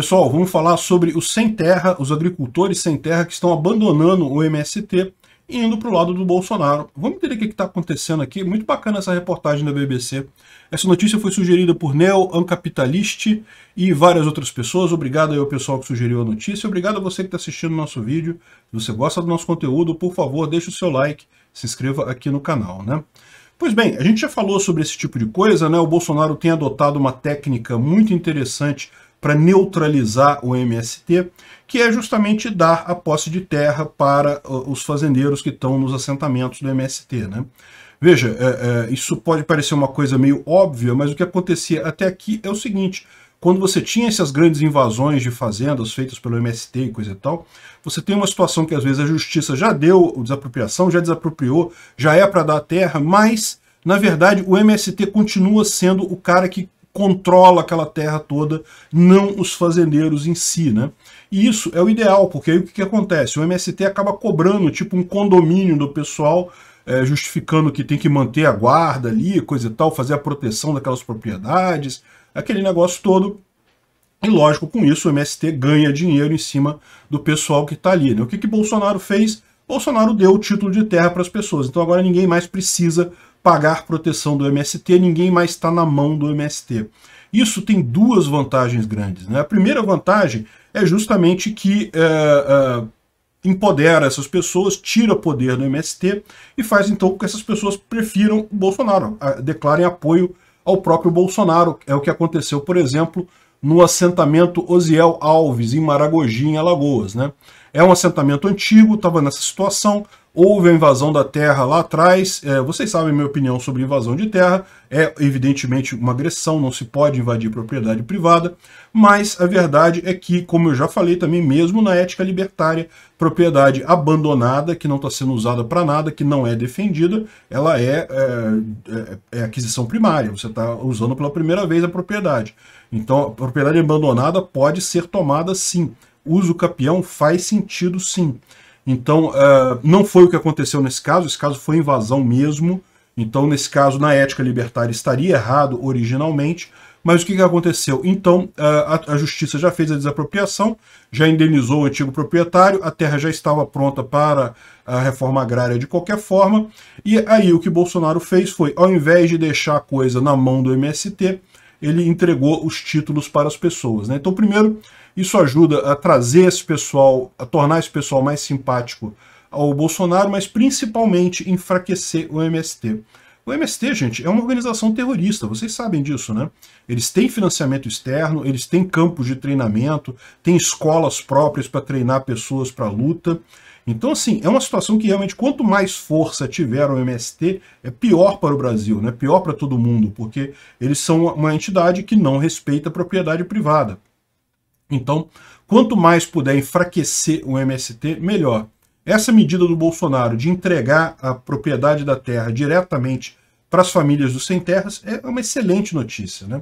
Pessoal, vamos falar sobre os sem terra, os agricultores sem terra que estão abandonando o MST e indo para o lado do Bolsonaro. Vamos entender o que está acontecendo aqui. Muito bacana essa reportagem da BBC. Essa notícia foi sugerida por Neo, Ancapitalist e várias outras pessoas. Obrigado ao pessoal que sugeriu a notícia. Obrigado a você que está assistindo o nosso vídeo. Se você gosta do nosso conteúdo, por favor, deixe o seu like, se inscreva aqui no canal. né? Pois bem, a gente já falou sobre esse tipo de coisa, né? O Bolsonaro tem adotado uma técnica muito interessante para neutralizar o MST, que é justamente dar a posse de terra para ah, os fazendeiros que estão nos assentamentos do MST. Né? Veja, é, é, isso pode parecer uma coisa meio óbvia, mas o que acontecia até aqui é o seguinte: quando você tinha essas grandes invasões de fazendas feitas pelo MST e coisa e tal, você tem uma situação que às vezes a justiça já deu desapropriação, já desapropriou, já é para dar terra, mas na verdade o MST continua sendo o cara que controla aquela terra toda, não os fazendeiros em si, né? E isso é o ideal, porque aí o que, que acontece? O MST acaba cobrando tipo um condomínio do pessoal, é, justificando que tem que manter a guarda ali, coisa e tal, fazer a proteção daquelas propriedades, aquele negócio todo. E lógico, com isso o MST ganha dinheiro em cima do pessoal que está ali. Né? O que, que Bolsonaro fez? Bolsonaro deu o título de terra para as pessoas, então agora ninguém mais precisa pagar proteção do MST, ninguém mais está na mão do MST. Isso tem duas vantagens grandes. Né? A primeira vantagem é justamente que é, é, empodera essas pessoas, tira poder do MST e faz então com que essas pessoas prefiram o Bolsonaro, a, declarem apoio ao próprio Bolsonaro. É o que aconteceu, por exemplo, no assentamento Osiel Alves, em Maragogi, em Alagoas. Né? É um assentamento antigo, estava nessa situação, houve a invasão da Terra lá atrás. É, vocês sabem minha opinião sobre invasão de terra. É, evidentemente, uma agressão, não se pode invadir propriedade privada. Mas a verdade é que, como eu já falei também, mesmo na ética libertária, propriedade abandonada, que não está sendo usada para nada, que não é defendida, ela é, é, é, é aquisição primária. Você está usando pela primeira vez a propriedade. Então, a propriedade abandonada pode ser tomada sim. Uso capião faz sentido sim. Então, uh, não foi o que aconteceu nesse caso, esse caso foi invasão mesmo. Então, nesse caso, na ética libertária estaria errado originalmente, mas o que, que aconteceu? Então, é, a, a, justiça já fez a desapropriação, já indenizou o antigo proprietário, a terra já estava pronta para a reforma agrária de qualquer forma, e aí o que Bolsonaro fez foi, ao invés de deixar a coisa na mão do MST, ele entregou os títulos para as pessoas. Né? Então, primeiro, isso ajuda a trazer esse pessoal, a tornar esse pessoal mais simpático ao Bolsonaro, mas principalmente enfraquecer o MST. O MST, gente, é uma organização terrorista, vocês sabem disso, né? Eles têm financiamento externo, eles têm campos de treinamento, têm escolas próprias para treinar pessoas para a luta. Então, assim, é uma situação que realmente, quanto mais força tiver o MST, é pior para o Brasil, né? pior para todo mundo, porque eles são uma entidade que não respeita a propriedade privada. Então, quanto mais puder enfraquecer o MST, melhor. Essa medida do Bolsonaro de entregar a propriedade da terra diretamente para as famílias dos sem terras é uma excelente notícia. Né?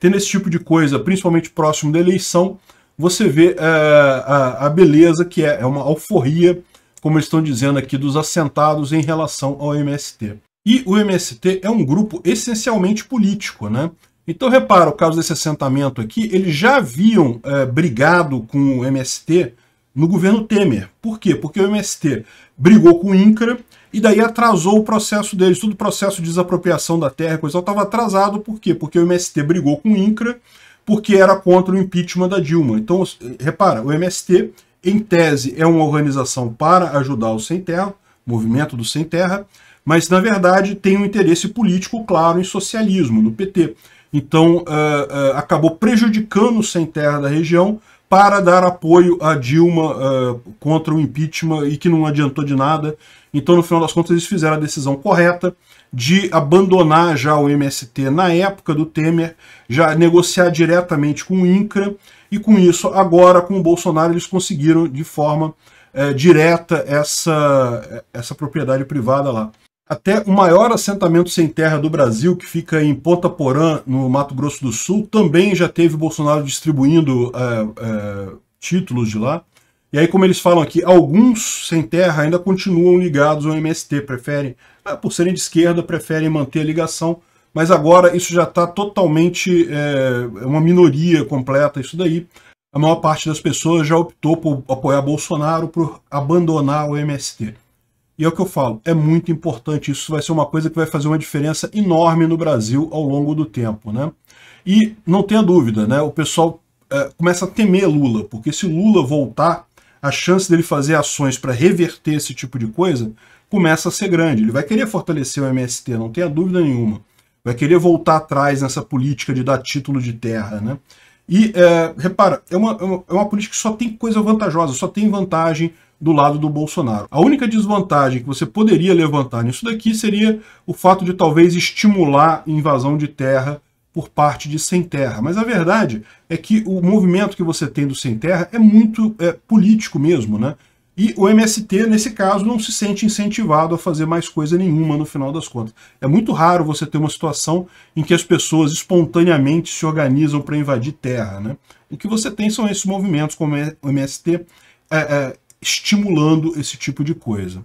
Tendo esse tipo de coisa, principalmente próximo da eleição, você vê é, a, a beleza que é, é uma alforria, como estão dizendo aqui, dos assentados em relação ao MST. E o MST é um grupo essencialmente político, né? Então repara, o caso desse assentamento aqui, eles já haviam é, brigado com o MST no governo Temer. Por quê? Porque o MST brigou com o INCRA e daí atrasou o processo deles, todo o processo de desapropriação da terra, coisa estava atrasado, por quê? Porque o MST brigou com o INCRA, porque era contra o impeachment da Dilma. Então, repara, o MST, em tese, é uma organização para ajudar o Sem Terra, movimento do Sem Terra, mas, na verdade, tem um interesse político claro em socialismo, no PT. Então, uh, uh, acabou prejudicando o Sem Terra da região, para dar apoio a Dilma uh, contra o impeachment e que não adiantou de nada. Então, no final das contas, eles fizeram a decisão correta de abandonar já o MST na época do Temer, já negociar diretamente com o INCRA, e com isso, agora com o Bolsonaro, eles conseguiram de forma uh, direta essa, essa propriedade privada lá. Até o maior assentamento sem terra do Brasil, que fica em Ponta Porã, no Mato Grosso do Sul, também já teve Bolsonaro distribuindo é, é, títulos de lá. E aí, como eles falam aqui, alguns sem terra ainda continuam ligados ao MST, preferem, ah, por serem de esquerda, preferem manter a ligação, mas agora isso já está totalmente é, uma minoria completa, isso daí. A maior parte das pessoas já optou por apoiar Bolsonaro, por abandonar o MST. E é o que eu falo, é muito importante. Isso vai ser uma coisa que vai fazer uma diferença enorme no Brasil ao longo do tempo. Né? E não tenha dúvida, né, o pessoal é, começa a temer Lula, porque se Lula voltar, a chance dele fazer ações para reverter esse tipo de coisa começa a ser grande. Ele vai querer fortalecer o MST, não tenha dúvida nenhuma. Vai querer voltar atrás nessa política de dar título de terra. Né? E, é, repara, é uma, é uma é política que só tem coisa vantajosa, só tem vantagem do lado do Bolsonaro. A única desvantagem que você poderia levantar nisso daqui seria o fato de talvez estimular invasão de terra por parte de Sem Terra. Mas a verdade é que o movimento que você tem do Sem Terra é muito é, político mesmo, né? E o MST, nesse caso, não se sente incentivado a fazer mais coisa nenhuma no final das contas. É muito raro você ter uma situação em que as pessoas espontaneamente se organizam para invadir terra. Né? O que você tem são esses movimentos como o MST é, é, estimulando esse tipo de coisa.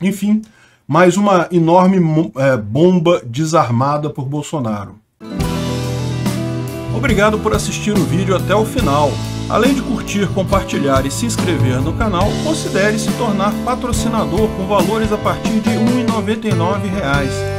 Enfim, mais uma enorme é, bomba desarmada por Bolsonaro. Obrigado por assistir o vídeo até o final. Além de curtir, compartilhar e se inscrever no canal, considere se tornar patrocinador com valores a partir de R$ 1,99